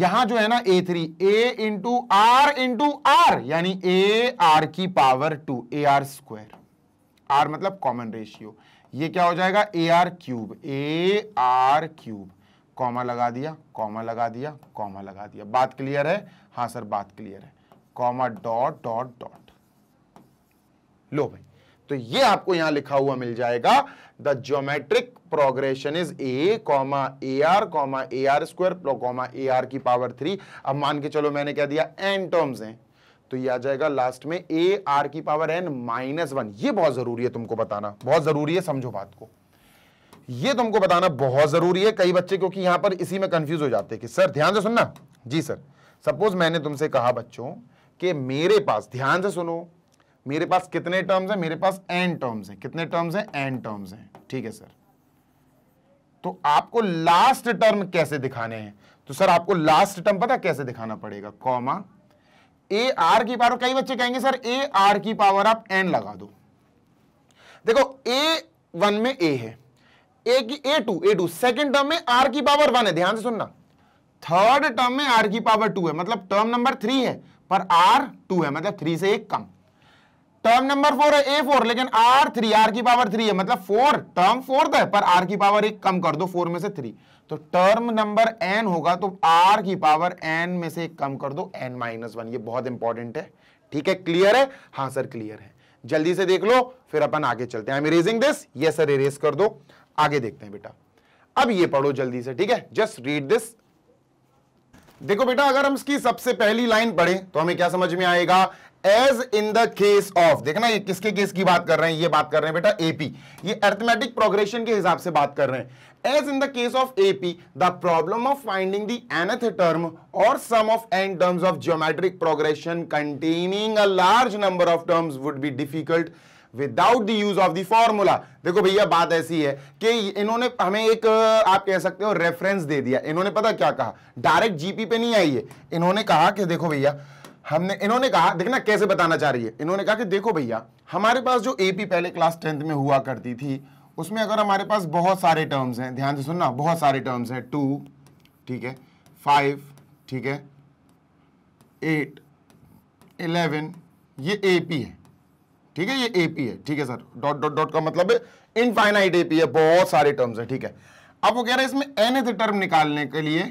Speaker 1: यहां जो है ना a three a into r into r यानी ए आर की power two a r square r मतलब कॉमन रेशियो ये क्या हो जाएगा a r cube a r cube comma लगा दिया कॉमा लगा दिया कॉमा लगा दिया बात क्लियर है हाँ सर बात क्लियर है कॉमा डॉट डॉट डॉट लो भाई तो ये आपको यहां लिखा हुआ मिल जाएगा the geometric progression is a comma a r comma a r square comma a r की पावर थ्री अब मान के चलो मैंने क्या दिया एन टर्म्स हैं तो ये आ जाएगा लास्ट में ए आर की पावर एन माइनस वन ये बहुत जरूरी है तुमको बताना बहुत जरूरी है समझो बात को ये तुमको बताना बहुत जरूरी है कई बच्चे क्योंकि यहां पर इसी में कंफ्यूज हो जाते हैं कि सर ध्यान से सुनना जी सर सपोज मैंने तुमसे कहा बच्चों कि मेरे पास ध्यान से सुनो मेरे पास कितने टर्म्स हैं मेरे पास एन टर्म्स हैं कितने टर्म्स हैं एन टर्म्स हैं ठीक है सर तो आपको लास्ट टर्म कैसे दिखाने हैं तो सर आपको लास्ट टर्म पता कैसे दिखाना पड़ेगा कॉमा ए आर की पावर कई बच्चे कहेंगे सर ए आर की पावर आप एन लगा दो देखो ए वन में ए है ए की a two A two second term में आर की पावर वन है ध्यान से सुनना थर्ड टर्म में आर की पावर टू है मतलब टर्म नंबर थ्री है पर आर टू है मतलब थ्री से एक कम टर्म नंबर फोर है ए फोर लेकिन आर थ्री आर की पावर थ्री है मतलब फोर टर्म फोर्थ है पर आर की पावर एक कम कर दो फोर में से थ्री तो टर्म नंबर एन होगा तो आर की पावर एन में से एक कम कर दो एन माइनस वन ये बहुत इंपॉर्टेंट है ठीक है क्लियर है हाँ सर क्लियर है जल्दी से देख लो फिर अपन आगे चलते हैं आई एम इरेजिंग दिस ये सर इरेज कर दो आगे देखते हैं बेटा अब ये पढ़ो जल्दी से ठीक है जस्ट रीड दिस देखो बेटा अगर हम इसकी सबसे पहली लाइन पढ़े तो हमें क्या समझ में आएगा as in the case of देखना ये किसके केस की बात कर रहे हैं ये बात कर रहे हैं बेटा एपी ये अर्थमेटिक प्रोग्रेशन के हिसाब से बात कर रहे हैं as in the case of AP the problem of finding the nth term और sum of n terms of geometric progression containing a large number of terms would be difficult without the use of the formula देखो भैया बात ऐसी है कि इन्होंने हमें एक आप कह सकते हो रेफरेंस दे दिया इन्होंने पता क्या कहा डायरेक्ट जीपी पे नहीं आई है इन्होंने कहा कि देखो भैया हमने इन्होंने कहा देखना कैसे बताना चाह रही है इन्होंने कहा कि देखो भैया हमारे पास जो एपी पहले क्लास टेंथ में हुआ करती थी उसमें अगर हमारे पास बहुत सारे टर्म्स हैं ध्यान से सुनना बहुत सारे टर्म्स हैं टू ठीक है फाइव ठीक है एट इलेवन ये ए पी है ठीक है ये एपी है ठीक है सर डॉट डॉट डॉट का मतलब है इनफाइनाइट एपी है बहुत सारे टर्म्स है ठीक है अब वो कह रहा है इसमें एनथ टर्म निकालने के लिए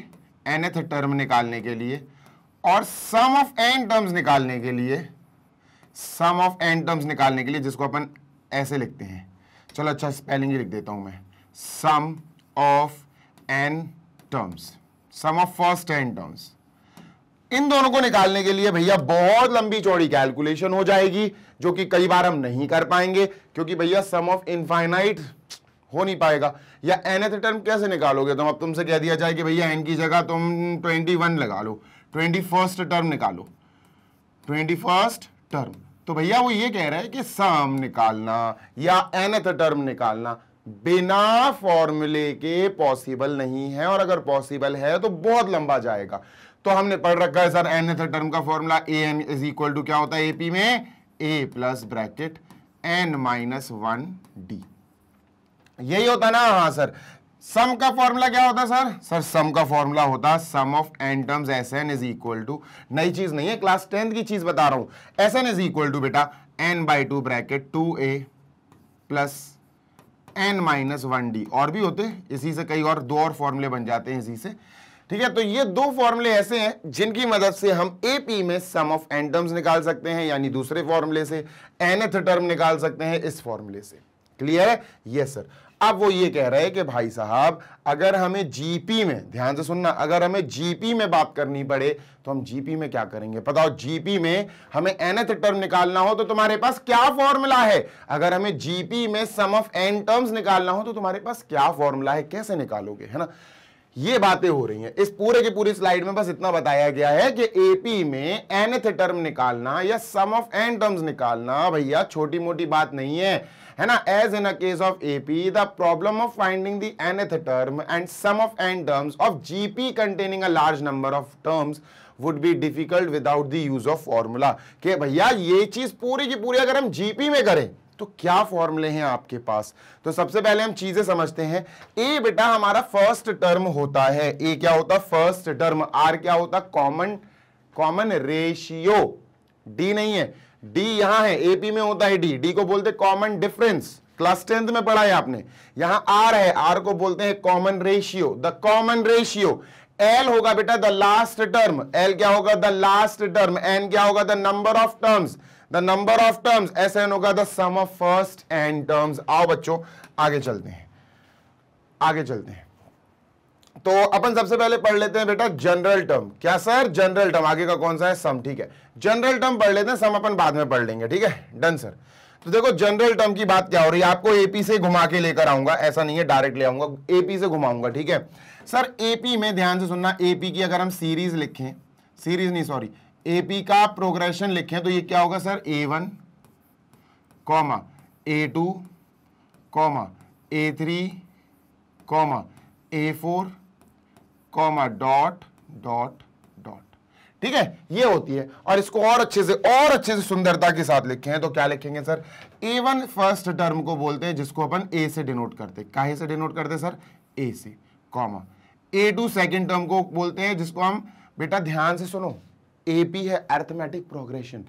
Speaker 1: एनथ टर्म निकालने के लिए और सम ऑफ एन टर्म्स निकालने के लिए सम ऑफ एन टर्म्स निकालने के लिए जिसको अपन ऐसे लिखते हैं चलो अच्छा स्पेलिंग ही लिख देता हूं मैं sum of n terms sum of first n terms इन दोनों को निकालने के लिए भैया बहुत लंबी चौड़ी कैलकुलेशन हो जाएगी जो कि कई बार हम नहीं कर पाएंगे क्योंकि भैया सम ऑफ इनफाइनाइट हो नहीं पाएगा या एनथ टर्म कैसे निकालोगे तो अब तुमसे कह दिया जाए कि भैया एन की जगह तुम ट्वेंटी वन लगा लो ट्वेंटी फर्स्ट टर्म निकालो ट्वेंटी फर्स्ट टर्म तो भैया वो ये कह रहा है कि सम निकालना या एनथ टर्म निकालना बिना फॉर्मूले के पॉसिबल नहीं है और अगर पॉसिबल है तो बहुत लंबा जाएगा तो हमने पढ़ रखा है सर एनथ टर्म का formula a n is equal to क्या होता है एपी में a plus bracket n minus one d यही होता ना हाँ सर सम का फॉर्मूला क्या होता सर सर सम का फॉर्मूला होता sum of n terms S n is equal to नई चीज नहीं है क्लास टेंथ की चीज बता रहा हूं S n is equal to बेटा n by two bracket two a plus n minus one d और भी होते इसी से कई और दो और फॉर्मूले बन जाते हैं इसी से ठीक है तो ये दो फॉर्मूले ऐसे हैं जिनकी मदद से हम ए पी में सम ऑफ एन टर्म्स निकाल सकते हैं यानी दूसरे फॉर्मूले से एनथ टर्म निकाल सकते हैं इस फॉर्मूले से क्लियर है यस सर अब वो ये कह रहे हैं कि भाई साहब अगर हमें जीपी में ध्यान से सुनना अगर हमें जीपी में बात करनी पड़े तो हम जीपी में क्या करेंगे पता हो जीपी में हमें एनथ टर्म निकालना हो तो तुम्हारे पास क्या फॉर्मूला है अगर हमें जीपी में सम ऑफ एन टर्म्स निकालना हो तो तुम्हारे पास क्या फॉर्मूला है कैसे निकालोगे है ना ये बातें हो रही हैं इस पूरे की पूरी स्लाइड में बस इतना बताया गया है कि एपी में एनथ टर्म निकालना या सम ऑफ एन टर्म्स निकालना भैया छोटी मोटी बात नहीं है है ना as in a case of AP the problem of finding the nth term and sum of n terms of GP containing a large number of terms would be difficult without the use of formula के भैया ये चीज पूरी की पूरी अगर हम जीपी में करें तो क्या फॉर्मूले हैं आपके पास तो सबसे पहले हम चीजें समझते हैं ए बेटा हमारा फर्स्ट टर्म होता है ए क्या होता फर्स्ट टर्म आर क्या होता कॉमन कॉमन रेशियो डी नहीं है डी यहां है एपी में होता है डी डी को बोलते कॉमन डिफरेंस क्लास टेंथ में पढ़ा है आपने यहां आर है आर को बोलते हैं common ratio the common ratio l होगा बेटा द लास्ट टर्म एल क्या होगा द लास्ट टर्म एन क्या होगा the number of terms the number of terms ऐसा एन होगा the sum of first and terms आओ बच्चों आगे चलते हैं आगे चलते हैं तो अपन सबसे पहले पढ़ लेते हैं बेटा जनरल टर्म क्या सर जनरल टर्म आगे का कौन सा है सम ठीक है जनरल टर्म पढ़ लेते हैं सम अपन बाद में पढ़ लेंगे ठीक है डन सर तो देखो जनरल टर्म की बात क्या हो रही है आपको एपी से घुमा के लेकर आऊंगा ऐसा नहीं है डायरेक्ट ले आऊंगा एपी से घुमाऊंगा ठीक है सर एपी में ध्यान से सुनना एपी की अगर हम सीरीज लिखें सीरीज नहीं सॉरी एपी का प्रोग्रेशन लिखें तो ये क्या होगा sir a one comma a two comma a three comma a four comma dot dot dot ठीक है ये होती है और इसको और अच्छे से और अच्छे से सुंदरता के साथ लिखे हैं तो क्या लिखेंगे sir a one first term को बोलते हैं जिसको अपन ए से डिनोट करते हैं काहे से डिनोट करते हैं सर ए से comma a two second term को बोलते हैं जिसको हम बेटा ध्यान से सुनो ए पी है एर्थमेटिक प्रोग्रेशन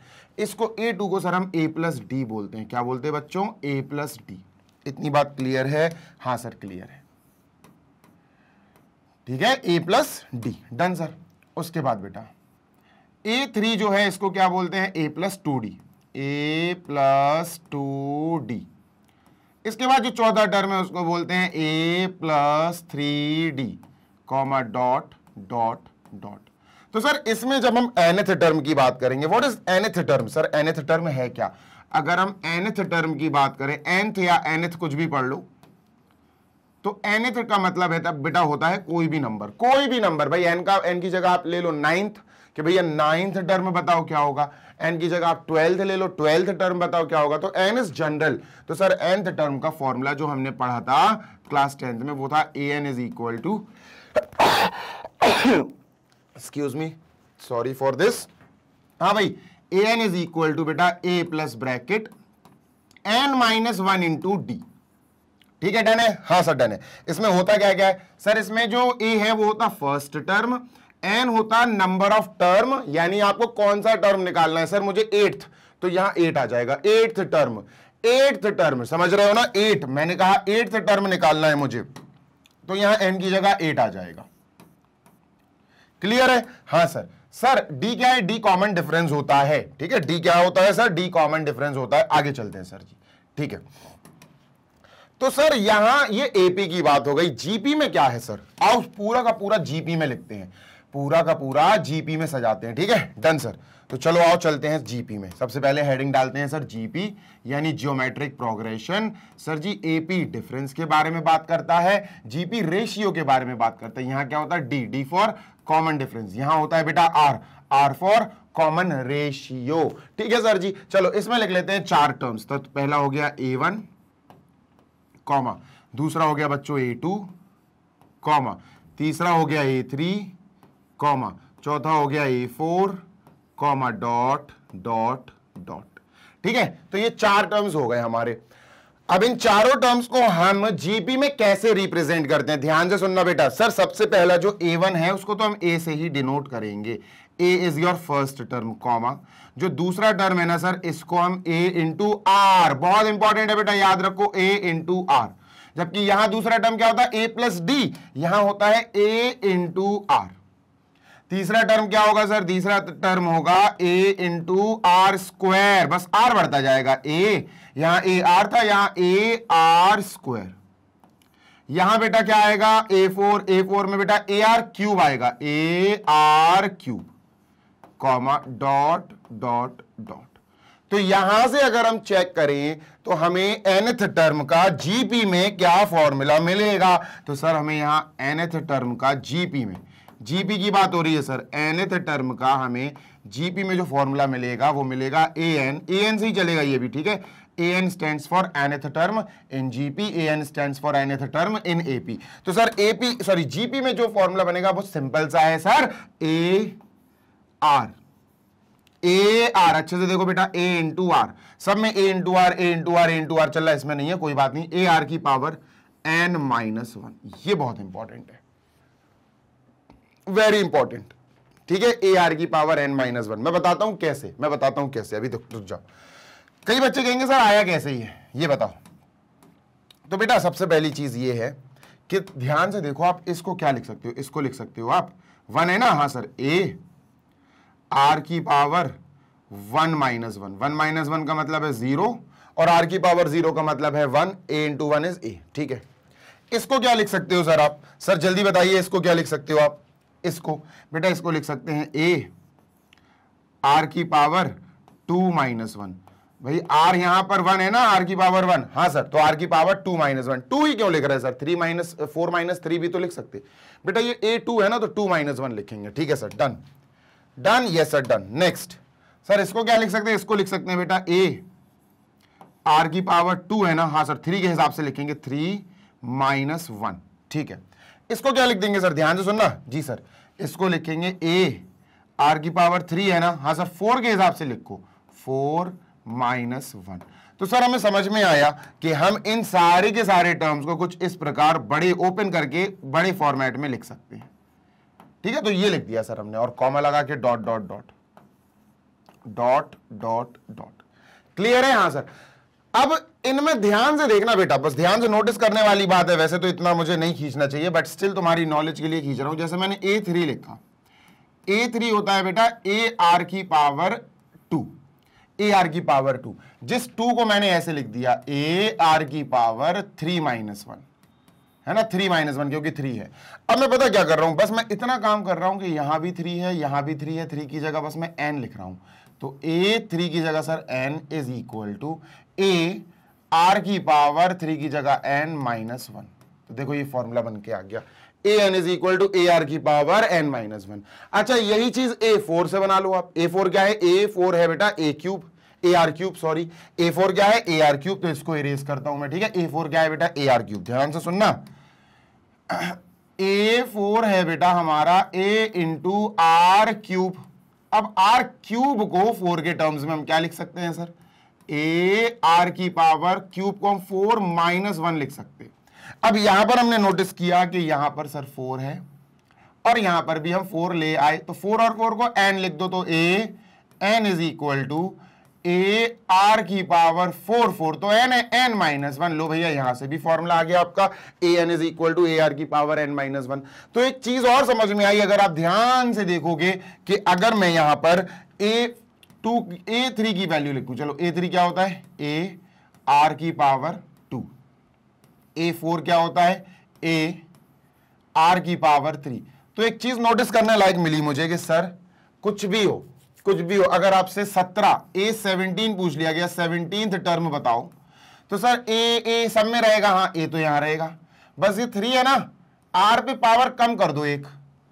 Speaker 1: इसको ए टू को सर हम ए प्लस डी बोलते हैं क्या बोलते हैं बच्चों ए प्लस डी इतनी बात क्लियर है हाँ सर क्लियर है ठीक है a plus d done sir उसके बाद बेटा ए थ्री जो है इसको क्या बोलते हैं a plus two d a plus two d इसके बाद जो चौदह टर्म है उसको बोलते हैं a plus three d comma dot dot dot तो सर इसमें जब हम एनथ टर्म की बात करेंगे what is nth term sir nth term है क्या अगर हम एनेथ टर्म की बात करें एनथ या एनेथ कुछ भी पढ़ लो तो एनेथ का मतलब है तब बेटा होता है कोई भी नंबर कोई भी नंबर भाई एन का एन की जगह आप ले लो नाइन्थ कि भैया नाइन्थ टर्म बताओ क्या होगा एन की जगह आप ट्वेल्थ ले लो ट्वेल्थ टर्म बताओ क्या होगा तो एन इज जनरल तो सर एनथ टर्म का फॉर्मूला जो हमने पढ़ा था क्लास टेंथ में वो था a n is equal to excuse me sorry for this हाँ भाई a n is equal to बेटा a plus bracket n minus one into d ठीक है डन है हाँ सर डन है इसमें होता क्या क्या है सर इसमें जो ए है वो होता फर्स्ट टर्म एन होता नंबर ऑफ टर्म यानी आपको कौन सा टर्म निकालना है सर मुझे एट्थ तो यहां एट आ जाएगा एट्थ टर्म एट्थ टर्म समझ रहे हो ना एट मैंने कहा एट्थ टर्म निकालना है मुझे तो यहां एन की जगह एट आ जाएगा क्लियर है हाँ सर सर डी क्या है डी कॉमन डिफरेंस होता है ठीक है डी क्या होता है सर डी कॉमन डिफरेंस होता है आगे चलते हैं सर जी ठीक है तो सर यहां ये एपी की बात हो गई जीपी में क्या है सर आओ पूरा का पूरा जीपी में लिखते हैं पूरा का पूरा जीपी में सजाते हैं ठीक है डन सर तो चलो आओ चलते हैं जीपी में सबसे पहले हेडिंग डालते हैं सर जीपी यानी geometric progression sir ji AP difference के बारे में बात करता है जीपी रेशियो के बारे में बात करता है यहां क्या होता है d d for common difference यहां होता है बेटा r r for common ratio ठीक है सर जी चलो इसमें लिख लेते हैं चार टर्म्स तो पहला हो गया ए वन कॉमा दूसरा हो गया बच्चों ए टू कॉमा तीसरा हो गया ए थ्री कॉमा चौथा हो गया a four comma dot dot dot ठीक है तो ये चार टर्म्स हो गए हमारे अब इन चारों टर्म्स को हम जीपी में कैसे रिप्रेजेंट करते हैं ध्यान से सुनना बेटा सर सबसे पहला जो ए वन है उसको तो हम ए से ही डिनोट करेंगे a is your first term comma जो दूसरा टर्म है ना सर इसको हम ए इंटू आर बहुत इंपॉर्टेंट है बेटा याद रखो ए इंटू आर जबकि यहां दूसरा टर्म क्या होता है ए प्लस डी यहां होता है ए इंटू आर तीसरा टर्म क्या होगा सर तीसरा टर्म होगा ए इंटू आर स्क्वायर बस आर बढ़ता जाएगा ए यहां ए आर था यहां ए आर स्क्वायर यहां बेटा क्या आएगा ए फोर ए फोर में बेटा ए आर क्यूब आएगा a r cube comma dot dot dot तो यहां से अगर हम चेक करें तो हमें एनथ टर्म का जीपी में क्या फॉर्मूला मिलेगा तो सर हमें यहां एनथ टर्म का जीपी में जीपी की बात हो रही है सर एनथ टर्म का हमें जीपी में जो फॉर्मूला मिलेगा वो मिलेगा ए एन ए एन से ही चलेगा ये भी ठीक है a n stand for nth term in GP a n stand for nth term in AP तो सर एपी सॉरी जीपी में जो फॉर्मूला बनेगा वो सिंपल सा है sir a r a r अच्छे से देखो बेटा ए इन टू आर सब में a two r a two r a into r चल रहा है इसमें नहीं है कोई बात नहीं ए आर की पावर एन माइनस वन ये बहुत इंपॉर्टेंट है वेरी इंपॉर्टेंट ठीक है ए आर की पावर एन माइनस वन मैं बताता हूं कैसे मैं बताता हूं कैसे अभी तो रुक जाओ कई बच्चे कहेंगे सर आया कैसे ही है ये बताओ तो बेटा सबसे पहली चीज ये है कि ध्यान से देखो आप इसको क्या लिख सकते हो इसको लिख सकते हो आप वन है ना हाँ सर ए आर की power one minus one one minus one का मतलब है जीरो और आर की पावर जीरो का मतलब है one a into one is ए ठीक है इसको क्या लिख सकते हो सर आप सर जल्दी बताइए इसको क्या लिख सकते हो आप इसको बेटा इसको लिख सकते हैं ए आर की पावर टू माइनस वन भाई आर यहां पर वन है ना आर की पावर वन हाँ सर तो आर की power two minus one two ही क्यों लिख रहे हैं sir three minus four minus three भी तो लिख सकते बेटा ये ए टू है ना तो टू माइनस वन लिखेंगे ठीक है sir done done yes sir done next sir इसको क्या लिख सकते हैं इसको लिख सकते हैं बेटा ए आर की पावर टू है ना हाँ सर थ्री के हिसाब से लिखेंगे थ्री माइनस वन ठीक है इसको क्या लिख देंगे सर ध्यान से सुनना जी सर इसको लिखेंगे ए आर की पावर थ्री है ना हाँ सर फोर के हिसाब से लिखो फोर माइनस वन तो सर हमें समझ में आया कि हम इन सारे के सारे टर्म्स को कुछ इस प्रकार बड़े ओपन करके बड़े फॉर्मेट में लिख सकते हैं ठीक है तो ये लिख दिया सर हमने और कॉमा लगा के dot dot dot dot dot dot clear है हाँ सर अब इनमें ध्यान से देखना बेटा बस ध्यान से नोटिस करने वाली बात है वैसे तो इतना मुझे नहीं खींचना चाहिए बट स्टिल तुम्हारी नॉलेज के लिए खींच रहा हूं जैसे मैंने ए थ्री लिखा ए थ्री होता है बेटा ए आर की पावर टू ए आर की पावर टू जिस टू को मैंने ऐसे लिख दिया ए आर की पावर थ्री माइनस वन है ना थ्री माइनस वन क्योंकि थ्री है अब मैं पता क्या कर रहा हूं बस मैं इतना काम कर रहा हूं कि यहां भी थ्री है यहां भी थ्री है थ्री की जगह बस मैं एन लिख रहा हूं तो ए थ्री की जगह sir n is equal to a r की पावर थ्री की जगह एन माइनस वन तो देखो ये फॉर्मूला बन के आ गया a n is equal to a r की पावर एन माइनस वन अच्छा यही चीज ए फोर से बना लो आप ए फोर क्या है ए फोर है बेटा a cube a r cube sorry a four क्या है ए आर क्यूब तो इसको इरेज करता हूं मैं ठीक है ए फोर क्या है बेटा ए आर क्यूब ध्यान से सुनना ए फोर है बेटा हमारा ए इंटू आर क्यूब अब आर क्यूब को फोर के टर्म्स में हम क्या लिख सकते हैं सर ए आर की पावर क्यूब को हम फोर माइनस वन लिख सकते अब यहां पर हमने नोटिस किया कि यहां पर सर फोर है और यहां पर भी हम फोर ले आए तो फोर और फोर को एन लिख दो तो a n is equal to a r की पावर फोर फोर तो एन है एन माइनस वन लो भैया यहां से भी फॉर्मूला आ गया आपका a n is equal to a r की पावर एन माइनस वन तो एक चीज और समझ में आई अगर आप ध्यान से देखोगे कि अगर मैं यहां पर ए टू ए थ्री की वैल्यू लिखू चलो ए थ्री क्या होता है ए आर की पावर टू ए फोर क्या होता है ए आर की पावर थ्री तो एक चीज नोटिस करने लायक मिली मुझे कि सर कुछ भी हो कुछ भी हो अगर आपसे सत्रह ए सेवनटीन पूछ लिया गया सेवनटीन टर्म बताओ तो सर ए ए सब में रहेगा हाँ ए तो यहां रहेगा बस ये थ्री है ना आर पे पावर कम कर दो एक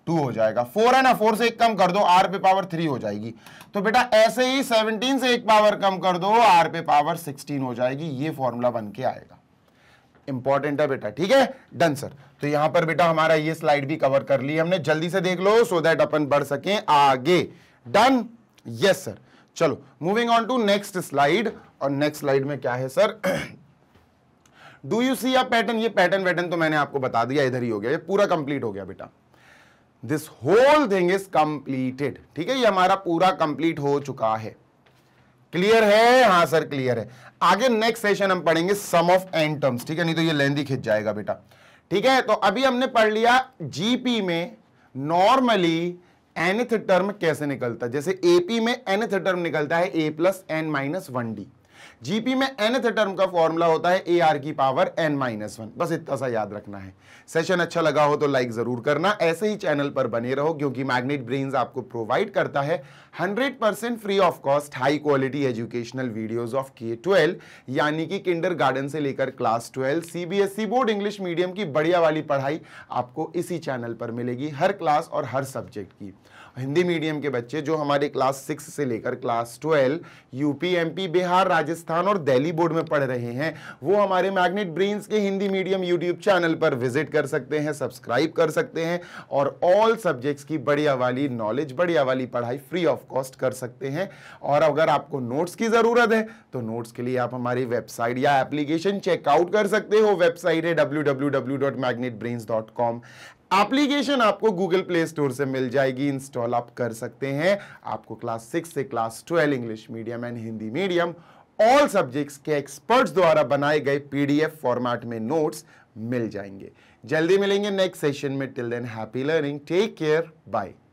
Speaker 1: टू हो जाएगा फोर है ना फोर से एक कम कर दो आर पे पावर थ्री हो जाएगी तो बेटा ऐसे ही सेवनटीन से एक पावर कम कर दो आर पे पावर सिक्सटीन हो जाएगी ये फॉर्मूला बन के आएगा इंपॉर्टेंट है बेटा ठीक है डन सर तो यहां पर बेटा हमारा ये स्लाइड भी कवर कर ली हमने जल्दी से देख लो सो दैट अपन बढ़ सके आगे डन यस सर चलो moving on to next slide और नेक्स्ट स्लाइड में क्या है sir do you see a pattern ये पैटर्न वैटर्न तो मैंने आपको बता दिया इधर ही हो गया ये पूरा कंप्लीट हो गया बेटा this whole thing is completed ठीक है ये हमारा पूरा कंप्लीट हो चुका है क्लियर है हाँ सर क्लियर है आगे नेक्स्ट सेशन हम पढ़ेंगे सम ऑफ एंड टर्म्स ठीक है नहीं तो ये लेंदी खिंच जाएगा बेटा ठीक है तो अभी हमने पढ़ लिया जीपी में नॉर्मली एनथ टर्म कैसे निकलता है जैसे एपी में एनथ टर्म निकलता है a plus n minus one d GP में एनथ टर्म का फॉर्मूला होता है ए आर की पावर एन माइनस वन बस इतना सा याद रखना है सेशन अच्छा लगा हो तो लाइक जरूर करना ऐसे ही चैनल पर बने रहो क्योंकि मैग्नेट ब्रेन आपको प्रोवाइड करता है 100% free of cost high quality educational videos of K twelve यानी कि किंडर गार्डन से लेकर class twelve CBSE board English medium की बढ़िया वाली पढ़ाई आपको इसी चैनल पर मिलेगी हर क्लास और हर सब्जेक्ट की हिंदी मीडियम के बच्चे जो हमारे क्लास सिक्स से लेकर class twelve UP MP Bihar Rajasthan और दिल्ली बोर्ड में पढ़ रहे हैं वो हमारे मैग्नेट ब्रेन्स के हिंदी मीडियम यूट्यूब चैनल पर विजिट कर सकते हैं सब्सक्राइब कर सकते हैं और ऑल सब्जेक्ट्स की बढ़िया वाली नॉलेज बढ़िया वाली पढ़ाई फ्री ऑफ कॉस्ट कर सकते हैं और अगर आपको नोट्स की ज़रूरत है तो नोट्स के लिए आप हमारी वेबसाइट या एप्लीकेशन चेकआउट कर सकते हो वेबसाइट है W W W dot magnet dot com application आपको गूगल प्ले स्टोर से मिल जाएगी इंस्टॉल आप कर सकते हैं आपको क्लास सिक्स से class twelve English medium and Hindi medium all subjects के एक्सपर्ट्स द्वारा बनाए गए पीडीएफ फॉर्मेट में नोट्स मिल जाएंगे जल्दी मिलेंगे नेक्स्ट सेशन में till then happy learning take care bye